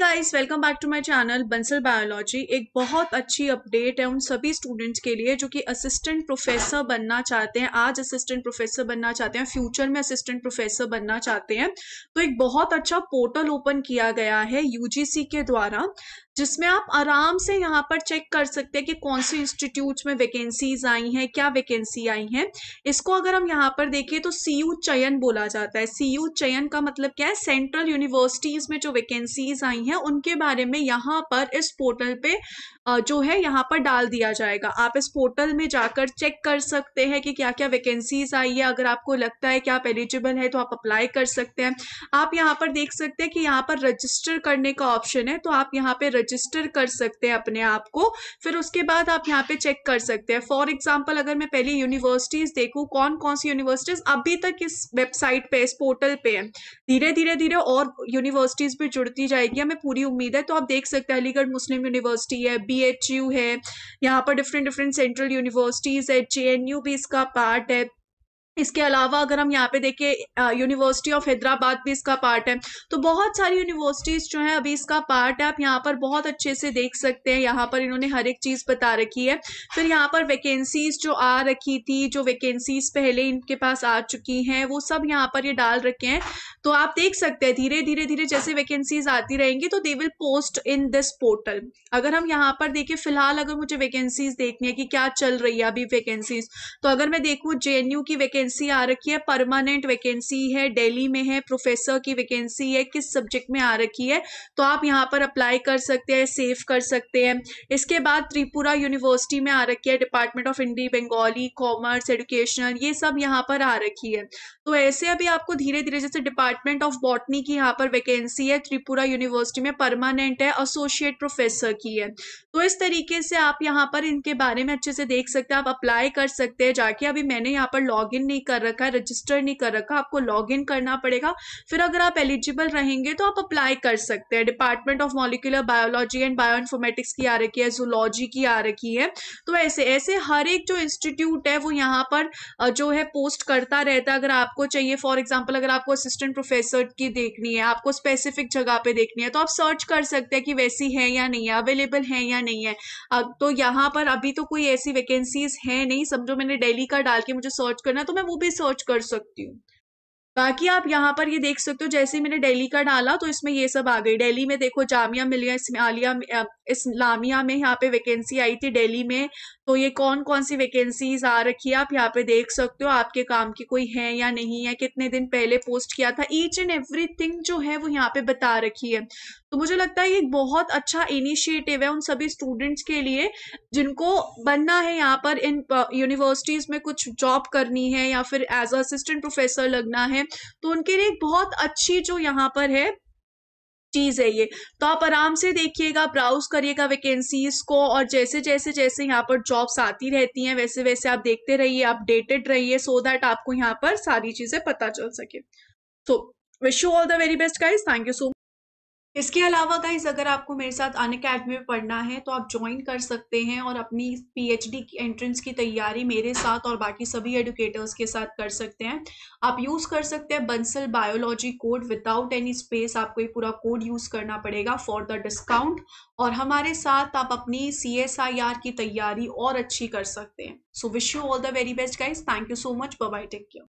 guys welcome back to my channel Bansal biology एक बहुत अच्छी अपडेट है उन सभी स्टूडेंट्स के लिए जो कि असिस्टेंट प्रोफेसर बनना चाहते हैं आज असिस्टेंट प्रोफेसर बनना चाहते हैं फ्यूचर में असिस्टेंट प्रोफेसर बनना चाहते हैं तो एक बहुत अच्छा पोर्टल ओपन किया गया है यूजीसी के द्वारा जिसमें आप आराम से यहाँ पर चेक कर सकते हैं कि कौन से इंस्टीट्यूट में वैकेंसीज आई हैं क्या वैकेंसी आई हैं इसको अगर हम यहाँ पर देखें तो सी चयन बोला जाता है सी चयन का मतलब क्या है सेंट्रल यूनिवर्सिटीज़ में जो वैकेंसीज आई हैं उनके बारे में यहाँ पर इस पोर्टल पे जो है यहाँ पर डाल दिया जाएगा आप इस पोर्टल में जाकर चेक कर सकते हैं कि क्या क्या वैकेंसीज आई है अगर आपको लगता है कि आप एलिजिबल है तो आप अप्लाई कर सकते हैं आप यहाँ पर देख सकते हैं कि यहाँ पर रजिस्टर करने का ऑप्शन है तो आप यहाँ पे रजिस्टर कर सकते हैं अपने आप को फिर उसके बाद आप यहाँ पे चेक कर सकते हैं फॉर एग्जाम्पल अगर मैं पहले यूनिवर्सिटीज देखूँ कौन कौन सी यूनिवर्सिटीज अभी तक इस वेबसाइट पे इस पोर्टल पे है धीरे धीरे धीरे और यूनिवर्सिटीज भी जुड़ती जाएगी हमें पूरी उम्मीद है तो आप देख सकते हैं अलीगढ़ मुस्लिम यूनिवर्सिटी है बी बी है यहाँ पर डिफरेंट डिफरेंट सेंट्रल यूनिवर्सिटीज़ है जे भी इसका पार्ट है इसके अलावा अगर हम यहाँ पे देखें यूनिवर्सिटी ऑफ हैदराबाद भी इसका पार्ट है तो बहुत सारी यूनिवर्सिटीज़ जो है अभी इसका पार्ट है आप यहाँ पर बहुत अच्छे से देख सकते हैं यहाँ पर इन्होंने हर एक चीज़ बता रखी है फिर यहाँ पर वैकेंसीज़ जो आ रखी थी जो वैकेंसीज़ पहले इनके पास आ चुकी हैं वो सब यहाँ पर ये यह डाल रखे हैं तो आप देख सकते हैं धीरे धीरे धीरे जैसे वैकेंसीज़ आती रहेंगी तो they will post in this portal अगर हम यहाँ पर देखें फिलहाल अगर मुझे वैकेंसीज़ देखनी है कि क्या चल रही है अभी वैकेंसीज़ तो अगर मैं देखूँ जे की वैकेंसी वैकेंसी आ रखी है परमानेंट वैकेंसी है दिल्ली में है प्रोफेसर की वैकेंसी है किस सब्जेक्ट में आ रखी है तो आप यहाँ पर अप्लाई कर सकते हैं सेव कर सकते हैं इसके बाद त्रिपुरा यूनिवर्सिटी में आ रखी है department of Hindi Bengali commerce educational ये सब यहाँ पर आ रखी है तो ऐसे अभी आपको धीरे धीरे जैसे डिपार्टमेंट ऑफ बॉटनी की यहाँ पर वैकेंसी है त्रिपुरा यूनिवर्सिटी में परमानेंट है एसोसिएट प्रोफेसर की है तो इस तरीके से आप यहाँ पर इनके बारे में अच्छे से देख सकते हैं आप अप्लाई कर सकते हैं जाके अभी मैंने यहाँ पर लॉग इन नहीं नहीं कर रखा है रजिस्टर नहीं कर रखा आपको लॉग इन करना पड़ेगा फिर अगर आप एलिजिबल रहेंगे तो आप अप्लाई कर सकते हैं department of molecular biology and bioinformatics की आ रखी है जूलॉजी की आ रखी है तो ऐसे ऐसे हर एक जो इंस्टीट्यूट है वो यहाँ पर जो है पोस्ट करता रहता है अगर आपको चाहिए फॉर एग्जाम्पल अगर आपको असिस्टेंट प्रोफेसर की देखनी है आपको स्पेसिफिक जगह पर देखनी है तो आप सर्च कर सकते हैं कि वैसी है या नहीं है अवेलेबल है या नहीं है तो यहाँ पर अभी तो कोई ऐसी वैकेंसीज है नहीं समझो मैंने डेली का डाल के मुझे सर्च करना तो मैं वो भी सर्च कर सकती हूँ बाकी आप यहाँ पर ये देख सकते हो जैसे मैंने दिल्ली का डाला तो इसमें ये सब आ गई दिल्ली में देखो जामिया मिलिया इसमालिया इस्लामिया में यहाँ पे वैकेंसी आई थी दिल्ली में तो ये कौन कौन सी वैकेंसीज आ रखी है आप यहाँ पे देख सकते हो आपके काम की कोई है या नहीं है कितने दिन पहले पोस्ट किया था ईच एंड एवरी जो है वो यहाँ पे बता रखी है तो मुझे लगता है ये बहुत अच्छा इनिशिएटिव है उन सभी स्टूडेंट्स के लिए जिनको बनना है यहाँ पर इन यूनिवर्सिटीज़ में कुछ जॉब करनी है या फिर एज असिस्टेंट प्रोफेसर लगना है तो उनके लिए एक बहुत अच्छी जो यहाँ पर है चीज है ये तो आप आराम से देखिएगा ब्राउज करिएगा वैकेंसीज को और जैसे जैसे जैसे यहाँ पर जॉब्स आती रहती हैं वैसे वैसे आप देखते रहिए अपडेटेड रहिए सो दैट आपको यहाँ पर सारी चीजें पता चल सके तो wish you all the very best guys thank you so इसके अलावा गाइज अगर आपको मेरे साथ अन अकेडमी में पढ़ना है तो आप ज्वाइन कर सकते हैं और अपनी पीएचडी की एंट्रेंस की तैयारी मेरे साथ और बाकी सभी एडुकेटर्स के साथ कर सकते हैं आप यूज़ कर सकते हैं Bansal biology code without any space आपको ये पूरा कोड यूज़ करना पड़ेगा फॉर द डिस्काउंट और हमारे साथ आप अपनी सी की तैयारी और अच्छी कर सकते हैं so wish you all the very best guys thank you so much bye take care